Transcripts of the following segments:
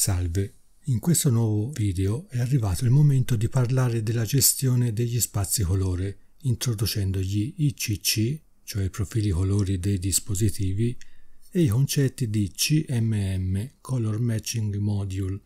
Salve, in questo nuovo video è arrivato il momento di parlare della gestione degli spazi colore introducendo gli ICC, cioè i profili colori dei dispositivi, e i concetti di CMM, Color Matching Module,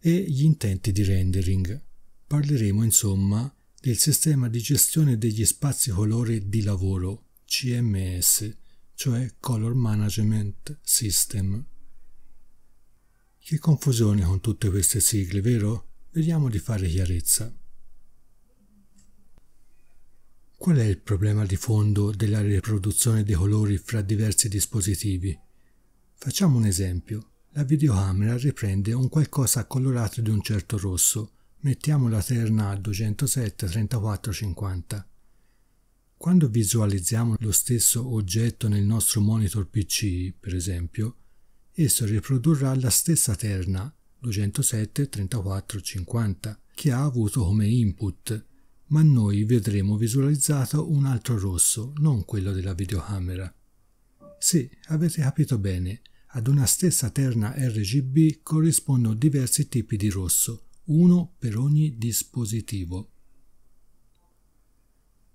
e gli intenti di rendering. Parleremo insomma del sistema di gestione degli spazi colore di lavoro, CMS, cioè Color Management System. Che confusione con tutte queste sigle, vero? Vediamo di fare chiarezza. Qual è il problema di fondo della riproduzione dei colori fra diversi dispositivi? Facciamo un esempio. La videocamera riprende un qualcosa colorato di un certo rosso. Mettiamo la terna a 207 34 50. Quando visualizziamo lo stesso oggetto nel nostro monitor PC, per esempio, esso riprodurrà la stessa terna 207, 34, 50 che ha avuto come input, ma noi vedremo visualizzato un altro rosso, non quello della videocamera. Sì, avete capito bene, ad una stessa terna RGB corrispondono diversi tipi di rosso, uno per ogni dispositivo.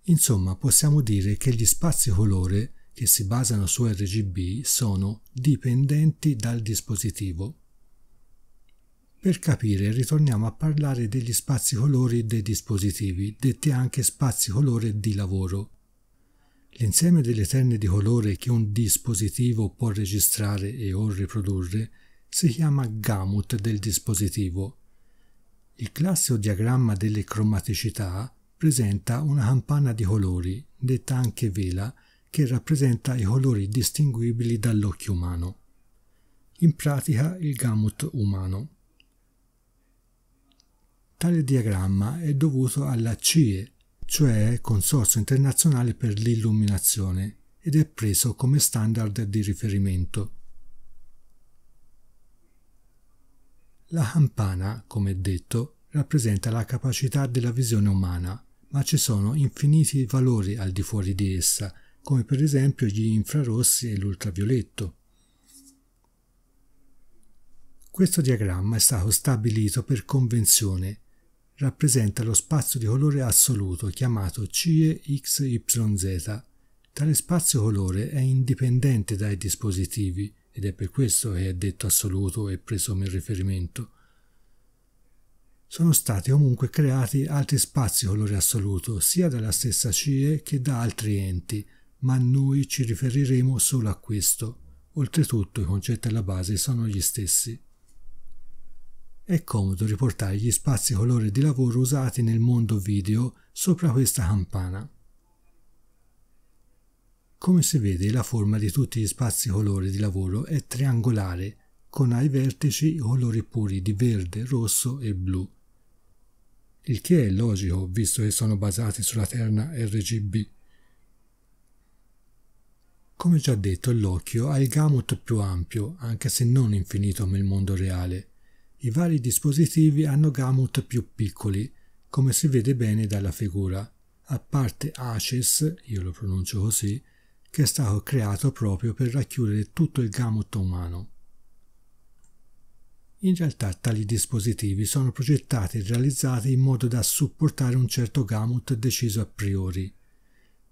Insomma, possiamo dire che gli spazi colore che si basano su RGB sono dipendenti dal dispositivo. Per capire ritorniamo a parlare degli spazi colori dei dispositivi, detti anche spazi colore di lavoro. L'insieme delle terne di colore che un dispositivo può registrare e o riprodurre si chiama gamut del dispositivo. Il classico diagramma delle cromaticità presenta una campana di colori, detta anche vela, che rappresenta i colori distinguibili dall'occhio umano. In pratica il gamut umano. Tale diagramma è dovuto alla CIE, cioè Consorzio Internazionale per l'Illuminazione, ed è preso come standard di riferimento. La campana, come detto, rappresenta la capacità della visione umana, ma ci sono infiniti valori al di fuori di essa come per esempio gli infrarossi e l'ultravioletto. Questo diagramma è stato stabilito per convenzione, rappresenta lo spazio di colore assoluto chiamato CIE XYZ. Tale spazio colore è indipendente dai dispositivi ed è per questo che è detto assoluto e preso come riferimento. Sono stati comunque creati altri spazi colore assoluto sia dalla stessa CIE che da altri enti, ma noi ci riferiremo solo a questo. Oltretutto i concetti alla base sono gli stessi. È comodo riportare gli spazi colore di lavoro usati nel mondo video sopra questa campana. Come si vede la forma di tutti gli spazi colore di lavoro è triangolare, con ai vertici i colori puri di verde, rosso e blu. Il che è logico, visto che sono basati sulla terna RGB. Come già detto, l'occhio ha il gamut più ampio, anche se non infinito nel mondo reale. I vari dispositivi hanno gamut più piccoli, come si vede bene dalla figura, a parte ACES, io lo pronuncio così, che è stato creato proprio per racchiudere tutto il gamut umano. In realtà tali dispositivi sono progettati e realizzati in modo da supportare un certo gamut deciso a priori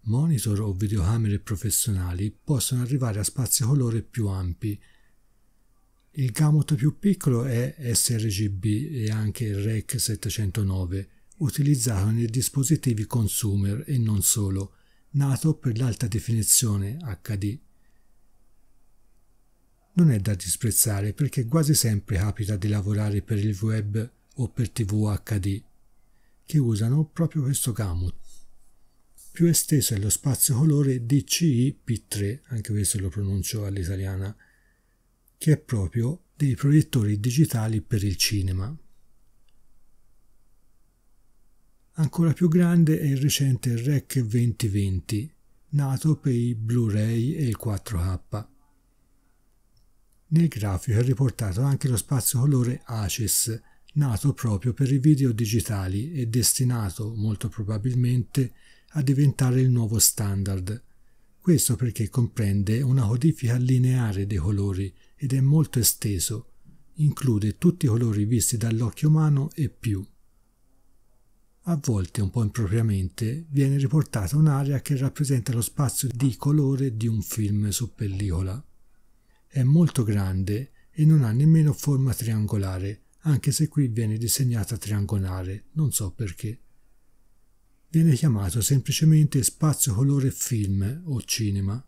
monitor o videocamere professionali possono arrivare a spazi colore più ampi. Il gamut più piccolo è sRGB e anche il REC 709, utilizzato nei dispositivi consumer e non solo, nato per l'alta definizione HD. Non è da disprezzare perché quasi sempre capita di lavorare per il web o per TV HD, che usano proprio questo gamut. Più esteso è lo spazio colore DCI-P3, anche questo lo pronuncio all'italiana, che è proprio dei proiettori digitali per il cinema. Ancora più grande è il recente REC 2020, nato per i Blu-ray e il 4K. Nel grafico è riportato anche lo spazio colore ACES, nato proprio per i video digitali e destinato molto probabilmente a a diventare il nuovo standard. Questo perché comprende una codifica lineare dei colori ed è molto esteso, include tutti i colori visti dall'occhio umano e più. A volte, un po' impropriamente, viene riportata un'area che rappresenta lo spazio di colore di un film su pellicola. È molto grande e non ha nemmeno forma triangolare, anche se qui viene disegnata triangolare, non so perché viene chiamato semplicemente spazio colore film o cinema.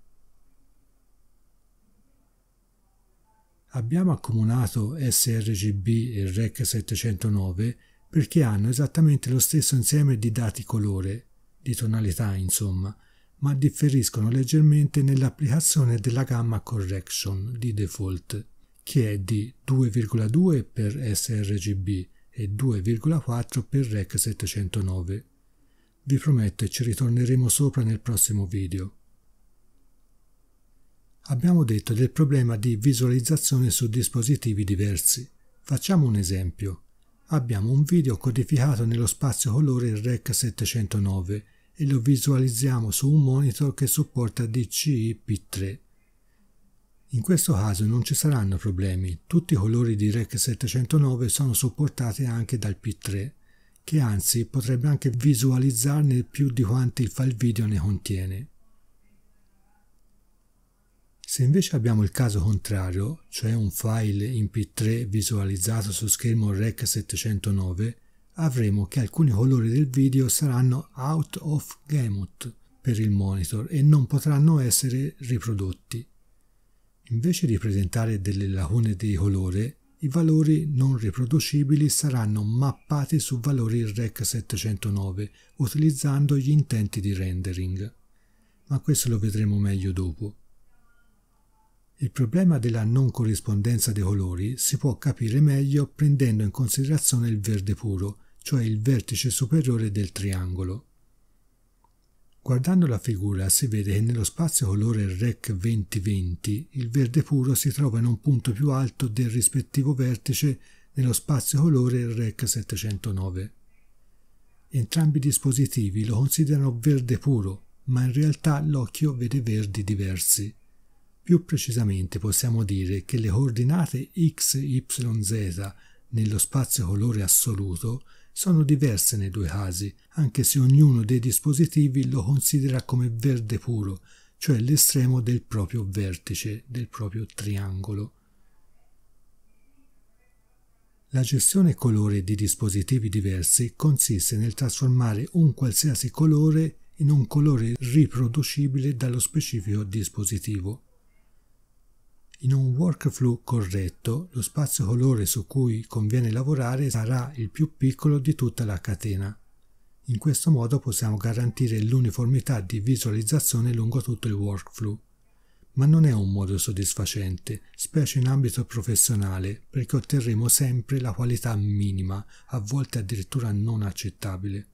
Abbiamo accomunato sRGB e REC 709 perché hanno esattamente lo stesso insieme di dati colore, di tonalità insomma, ma differiscono leggermente nell'applicazione della gamma correction di default, che è di 2,2 per sRGB e 2,4 per REC 709. Vi prometto e ci ritorneremo sopra nel prossimo video. Abbiamo detto del problema di visualizzazione su dispositivi diversi. Facciamo un esempio. Abbiamo un video codificato nello spazio colore REC 709 e lo visualizziamo su un monitor che supporta DCI-P3. In questo caso non ci saranno problemi, tutti i colori di REC 709 sono supportati anche dal P3 che anzi potrebbe anche visualizzarne più di quanti il file video ne contiene. Se invece abbiamo il caso contrario, cioè un file in P3 visualizzato su schermo REC 709, avremo che alcuni colori del video saranno out of gamut per il monitor e non potranno essere riprodotti. Invece di presentare delle lacune di colore, i valori non riproducibili saranno mappati su valori REC 709 utilizzando gli intenti di rendering. Ma questo lo vedremo meglio dopo. Il problema della non corrispondenza dei colori si può capire meglio prendendo in considerazione il verde puro, cioè il vertice superiore del triangolo. Guardando la figura si vede che nello spazio colore REC 2020 il verde puro si trova in un punto più alto del rispettivo vertice nello spazio colore REC 709. Entrambi i dispositivi lo considerano verde puro, ma in realtà l'occhio vede verdi diversi. Più precisamente possiamo dire che le coordinate x, y, z nello spazio colore assoluto sono diverse nei due casi, anche se ognuno dei dispositivi lo considera come verde puro, cioè l'estremo del proprio vertice, del proprio triangolo. La gestione colore di dispositivi diversi consiste nel trasformare un qualsiasi colore in un colore riproducibile dallo specifico dispositivo. In un workflow corretto, lo spazio colore su cui conviene lavorare sarà il più piccolo di tutta la catena. In questo modo possiamo garantire l'uniformità di visualizzazione lungo tutto il workflow. Ma non è un modo soddisfacente, specie in ambito professionale, perché otterremo sempre la qualità minima, a volte addirittura non accettabile.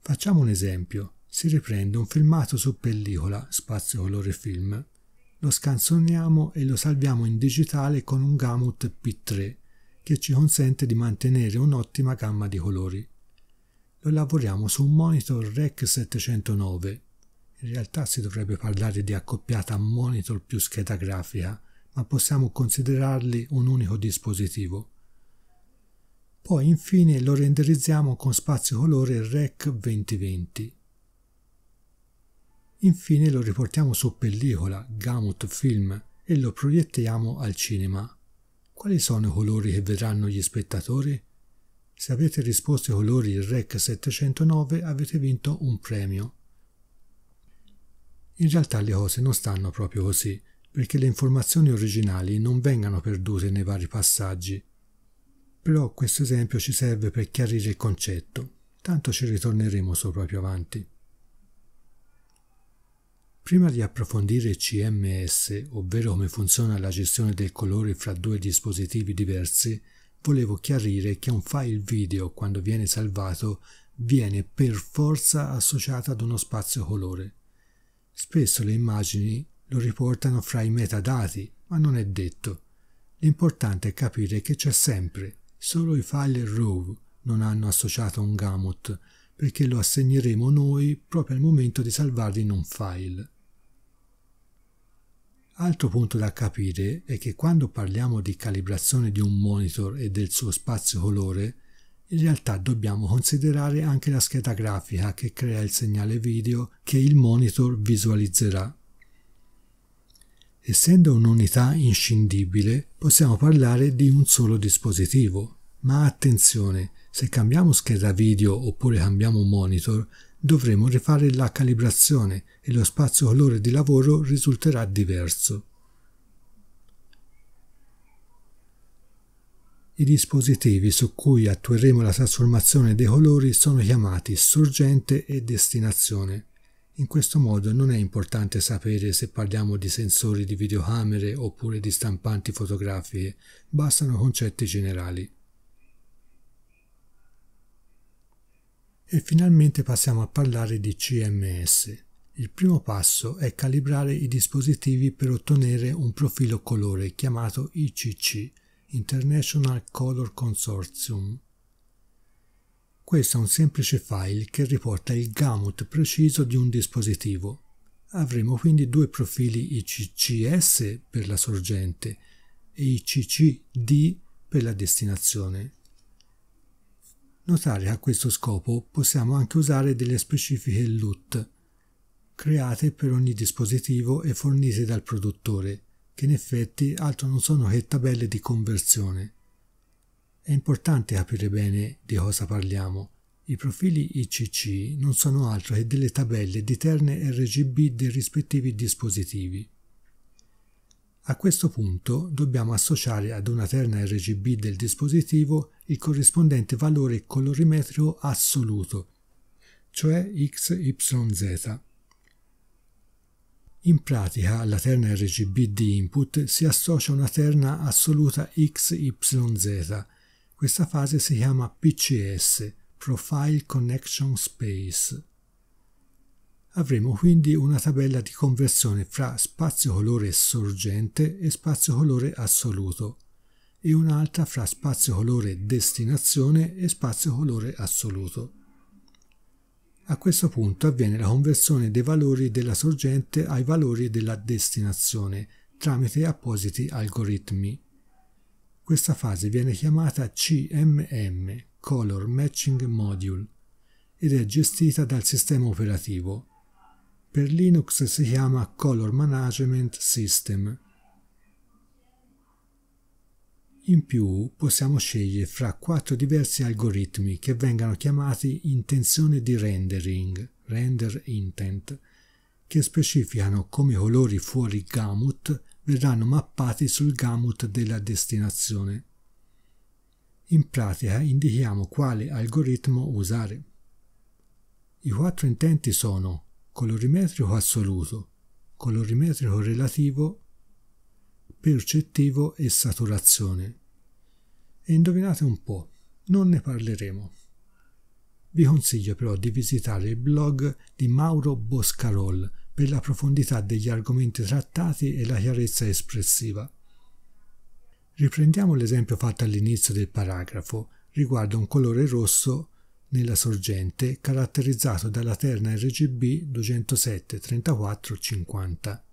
Facciamo un esempio. Si riprende un filmato su pellicola, spazio colore film, lo scansioniamo e lo salviamo in digitale con un gamut P3 che ci consente di mantenere un'ottima gamma di colori. Lo lavoriamo su un monitor REC 709. In realtà si dovrebbe parlare di accoppiata monitor più scheda grafica, ma possiamo considerarli un unico dispositivo. Poi infine lo renderizziamo con spazio colore REC 2020 Infine lo riportiamo su pellicola, gamut film, e lo proiettiamo al cinema. Quali sono i colori che vedranno gli spettatori? Se avete risposto ai colori REC 709 avete vinto un premio. In realtà le cose non stanno proprio così, perché le informazioni originali non vengano perdute nei vari passaggi. Però questo esempio ci serve per chiarire il concetto, tanto ci ritorneremo sopra più avanti. Prima di approfondire CMS, ovvero come funziona la gestione del colore fra due dispositivi diversi, volevo chiarire che un file video, quando viene salvato, viene per forza associato ad uno spazio colore. Spesso le immagini lo riportano fra i metadati, ma non è detto. L'importante è capire che c'è sempre, solo i file RAW non hanno associato un gamut, perché lo assegneremo noi proprio al momento di salvarli in un file. Altro punto da capire è che quando parliamo di calibrazione di un monitor e del suo spazio colore, in realtà dobbiamo considerare anche la scheda grafica che crea il segnale video che il monitor visualizzerà. Essendo un'unità inscindibile, possiamo parlare di un solo dispositivo. Ma attenzione, se cambiamo scheda video oppure cambiamo monitor, dovremo rifare la calibrazione e lo spazio colore di lavoro risulterà diverso. I dispositivi su cui attueremo la trasformazione dei colori sono chiamati sorgente e destinazione. In questo modo non è importante sapere se parliamo di sensori di videocamere oppure di stampanti fotografiche, bastano concetti generali. E finalmente passiamo a parlare di CMS. Il primo passo è calibrare i dispositivi per ottenere un profilo colore chiamato ICC, International Color Consortium. Questo è un semplice file che riporta il gamut preciso di un dispositivo. Avremo quindi due profili ICCS per la sorgente e ICCD per la destinazione. Notare che a questo scopo possiamo anche usare delle specifiche LUT, create per ogni dispositivo e fornite dal produttore, che in effetti altro non sono che tabelle di conversione. È importante capire bene di cosa parliamo. I profili ICC non sono altro che delle tabelle di terne RGB dei rispettivi dispositivi. A questo punto dobbiamo associare ad una terna RGB del dispositivo il corrispondente valore colorimetrico assoluto, cioè XYZ. In pratica alla terna RGB di input si associa una terna assoluta XYZ. Questa fase si chiama PCS, Profile Connection Space. Avremo quindi una tabella di conversione fra spazio colore sorgente e spazio colore assoluto e un'altra fra spazio colore destinazione e spazio colore assoluto. A questo punto avviene la conversione dei valori della sorgente ai valori della destinazione tramite appositi algoritmi. Questa fase viene chiamata CMM, Color Matching Module, ed è gestita dal sistema operativo per Linux si chiama Color Management System. In più possiamo scegliere fra quattro diversi algoritmi che vengano chiamati intenzione di rendering, render intent, che specificano come i colori fuori gamut verranno mappati sul gamut della destinazione. In pratica indichiamo quale algoritmo usare. I quattro intenti sono colorimetrico assoluto, colorimetrico relativo, percettivo e saturazione. E indovinate un po', non ne parleremo. Vi consiglio però di visitare il blog di Mauro Boscarol per la profondità degli argomenti trattati e la chiarezza espressiva. Riprendiamo l'esempio fatto all'inizio del paragrafo riguardo un colore rosso nella sorgente caratterizzato dalla terna RGB 207 34 50.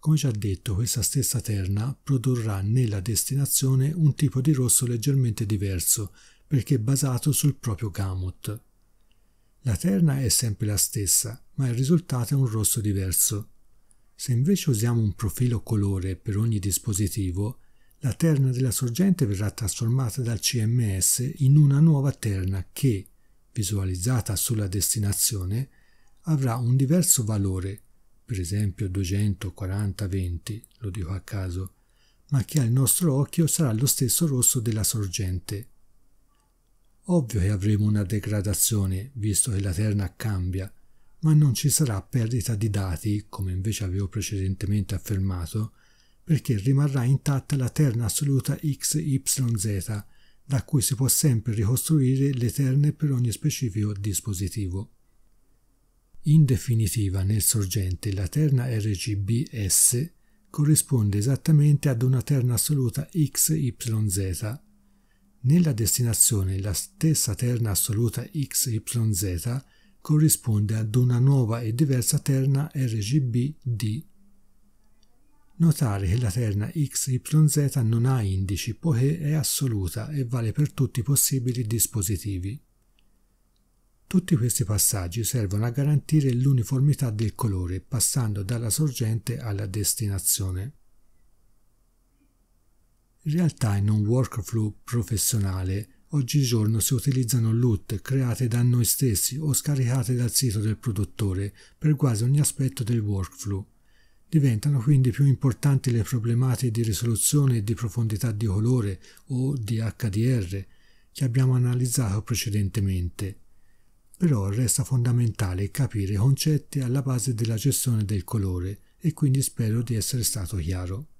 Come già detto, questa stessa terna produrrà nella destinazione un tipo di rosso leggermente diverso, perché basato sul proprio gamut. La terna è sempre la stessa, ma il risultato è un rosso diverso. Se invece usiamo un profilo colore per ogni dispositivo, la terna della sorgente verrà trasformata dal CMS in una nuova terna che, visualizzata sulla destinazione, avrà un diverso valore, per esempio 240-20, lo dico a caso, ma che al nostro occhio sarà lo stesso rosso della sorgente. Ovvio che avremo una degradazione, visto che la terna cambia, ma non ci sarà perdita di dati, come invece avevo precedentemente affermato, perché rimarrà intatta la terna assoluta XYZ, da cui si può sempre ricostruire le terne per ogni specifico dispositivo. In definitiva, nel sorgente, la terna RGBS corrisponde esattamente ad una terna assoluta XYZ. Nella destinazione, la stessa terna assoluta XYZ corrisponde ad una nuova e diversa terna RGBD Notare che la terna XYZ non ha indici poiché è assoluta e vale per tutti i possibili dispositivi. Tutti questi passaggi servono a garantire l'uniformità del colore passando dalla sorgente alla destinazione. In realtà in un workflow professionale oggigiorno si utilizzano LUT create da noi stessi o scaricate dal sito del produttore per quasi ogni aspetto del workflow. Diventano quindi più importanti le problematiche di risoluzione e di profondità di colore o di HDR che abbiamo analizzato precedentemente. Però resta fondamentale capire i concetti alla base della gestione del colore e quindi spero di essere stato chiaro.